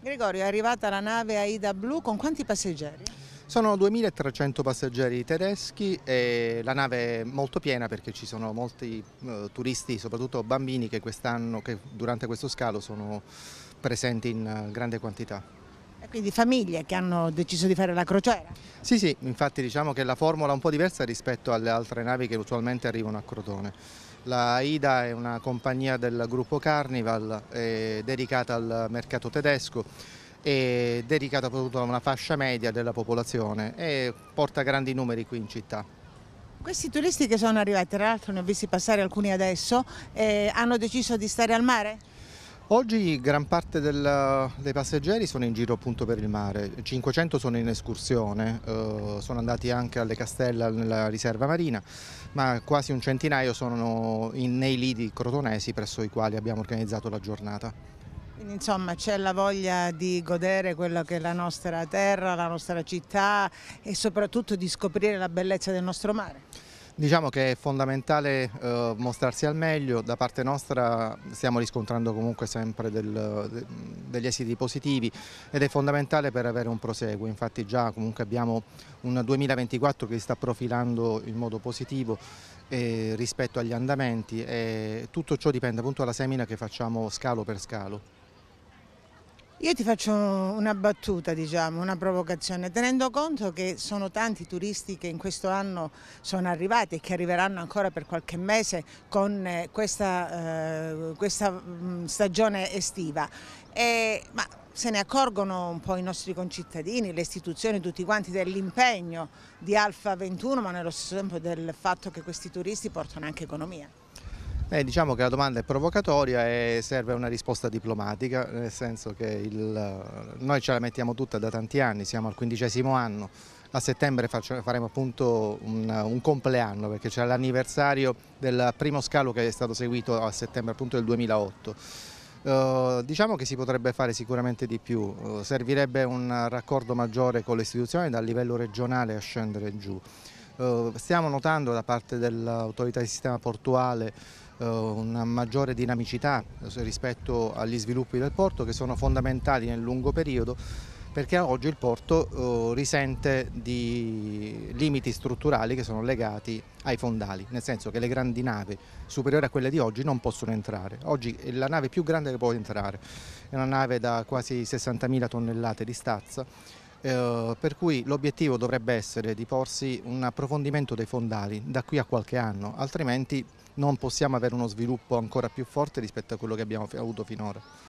Gregorio, è arrivata la nave Aida Blu con quanti passeggeri? Sono 2.300 passeggeri tedeschi e la nave è molto piena perché ci sono molti eh, turisti, soprattutto bambini, che, che durante questo scalo sono presenti in eh, grande quantità. Quindi famiglie che hanno deciso di fare la crociera? Sì, sì, infatti diciamo che la formula è un po' diversa rispetto alle altre navi che usualmente arrivano a Crotone. La IDA è una compagnia del gruppo Carnival dedicata al mercato tedesco e dedicata soprattutto a una fascia media della popolazione e porta grandi numeri qui in città. Questi turisti che sono arrivati, tra l'altro ne ho visti passare alcuni adesso, eh, hanno deciso di stare al mare? Oggi gran parte del, dei passeggeri sono in giro appunto per il mare, 500 sono in escursione, eh, sono andati anche alle castelle, nella riserva marina, ma quasi un centinaio sono in, nei lidi crotonesi presso i quali abbiamo organizzato la giornata. Quindi, insomma c'è la voglia di godere quella che è la nostra terra, la nostra città e soprattutto di scoprire la bellezza del nostro mare. Diciamo che è fondamentale eh, mostrarsi al meglio, da parte nostra stiamo riscontrando comunque sempre del, de, degli esiti positivi ed è fondamentale per avere un proseguo, infatti già comunque abbiamo un 2024 che si sta profilando in modo positivo eh, rispetto agli andamenti e tutto ciò dipende appunto dalla semina che facciamo scalo per scalo. Io ti faccio una battuta, diciamo, una provocazione, tenendo conto che sono tanti turisti che in questo anno sono arrivati e che arriveranno ancora per qualche mese con eh, questa, eh, questa mm, stagione estiva. E, ma se ne accorgono un po' i nostri concittadini, le istituzioni, tutti quanti dell'impegno di Alfa 21, ma nello stesso tempo del fatto che questi turisti portano anche economia. Eh, diciamo che la domanda è provocatoria e serve una risposta diplomatica, nel senso che il, noi ce la mettiamo tutta da tanti anni, siamo al quindicesimo anno, a settembre faccio, faremo appunto un, un compleanno perché c'è l'anniversario del primo scalo che è stato seguito a settembre appunto del 2008. Uh, eh, diciamo che si potrebbe fare sicuramente di più, uh, servirebbe un raccordo maggiore con le istituzioni dal livello regionale a scendere giù. Eh, stiamo notando da parte dell'autorità di sistema portuale eh, una maggiore dinamicità eh, rispetto agli sviluppi del porto che sono fondamentali nel lungo periodo perché oggi il porto risente di limiti strutturali che sono legati ai fondali, nel senso che le grandi navi superiori a quelle di oggi non possono entrare. Oggi è la nave più grande che può entrare, è una nave da quasi 60.000 tonnellate di stazza, eh, per cui l'obiettivo dovrebbe essere di porsi un approfondimento dei fondali da qui a qualche anno, altrimenti non possiamo avere uno sviluppo ancora più forte rispetto a quello che abbiamo avuto finora.